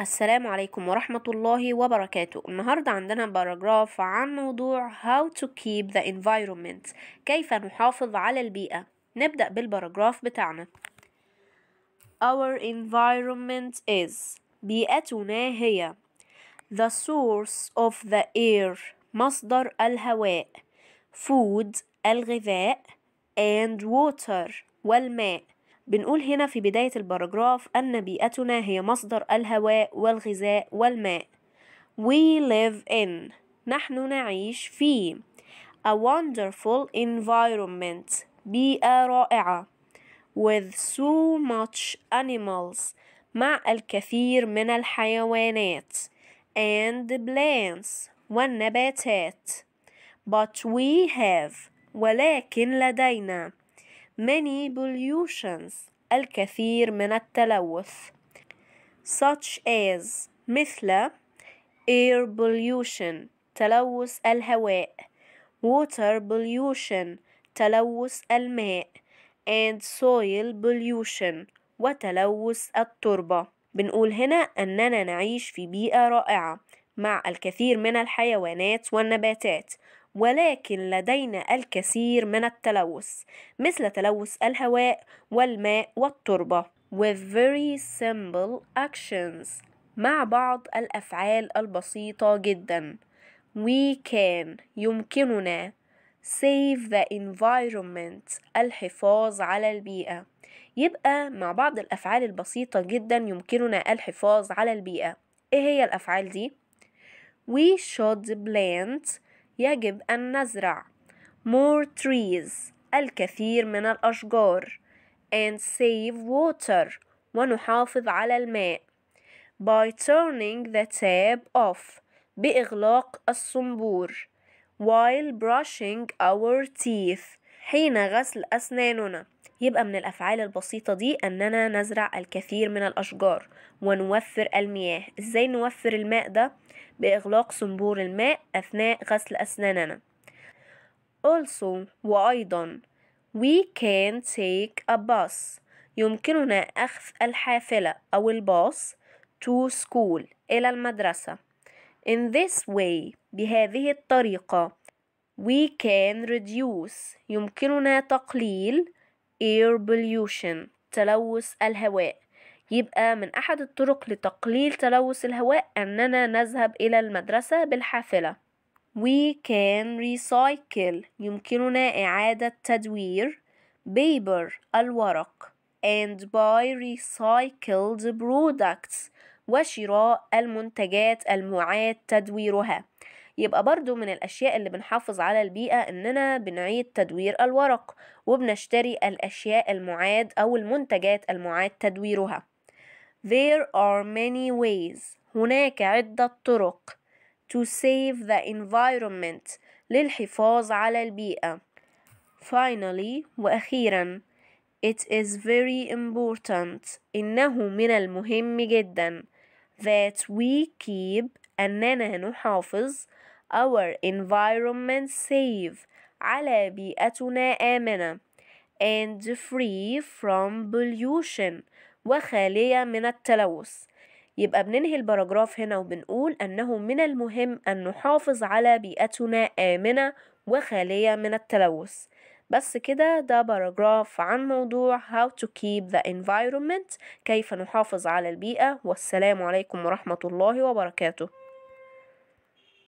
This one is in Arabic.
السلام عليكم ورحمة الله وبركاته النهاردة عندنا باراجراف عن موضوع How to keep the environment كيف نحافظ على البيئة نبدأ بالباراجراف بتاعنا Our environment is بيئتنا هي The source of the air مصدر الهواء Food الغذاء and water والماء بنقول هنا في بداية الباراجراف أن بيئتنا هي مصدر الهواء والغذاء والماء We live in نحن نعيش في A wonderful environment بيئة رائعة With so much animals مع الكثير من الحيوانات and plants والنباتات but we have ولكن لدينا many pollutions الكثير من التلوث such as مثل air pollution تلوث الهواء water pollution تلوث الماء and soil pollution وتلوث التربة بنقول هنا أننا نعيش في بيئة رائعة مع الكثير من الحيوانات والنباتات ولكن لدينا الكثير من التلوث مثل تلوث الهواء والماء والتربة with very simple actions مع بعض الأفعال البسيطة جدا we can يمكننا save the environment الحفاظ على البيئة يبقى مع بعض الأفعال البسيطة جدا يمكننا الحفاظ على البيئة إيه هي الأفعال دي؟ We should plant يجب أن نزرع more trees الكثير من الأشجار and save water ونحافظ على الماء by turning the tap off بإغلاق الصنبور while brushing our teeth حين غسل أسناننا يبقى من الأفعال البسيطة دي أننا نزرع الكثير من الأشجار ونوفر المياه إزاي نوفر الماء ده؟ بإغلاق صنبور الماء أثناء غسل أسناننا also وأيضا we can take a bus يمكننا أخذ الحافلة أو الباص to school إلى المدرسة in this way بهذه الطريقة we can reduce يمكننا تقليل air pollution تلوث الهواء يبقى من أحد الطرق لتقليل تلوث الهواء أننا نذهب إلى المدرسة بالحافلة We can recycle يمكننا إعادة تدوير paper الورق and buy recycled products وشراء المنتجات المعاد تدويرها يبقى برضو من الأشياء اللي بنحافظ على البيئة إننا بنعيد تدوير الورق وبنشتري الأشياء المعاد أو المنتجات المعاد تدويرها There are many ways هناك عدة طرق to save the environment للحفاظ على البيئة Finally وأخيرا It is very important إنه من المهم جدا that we keep أننا نحافظ our environment safe على بيئتنا آمنة and free from pollution وخالية من التلوث يبقى بننهي البراجراف هنا وبنقول أنه من المهم أن نحافظ على بيئتنا آمنة وخالية من التلوث بس كده ده باراجراف عن موضوع how to keep the environment كيف نحافظ على البيئة والسلام عليكم ورحمة الله وبركاته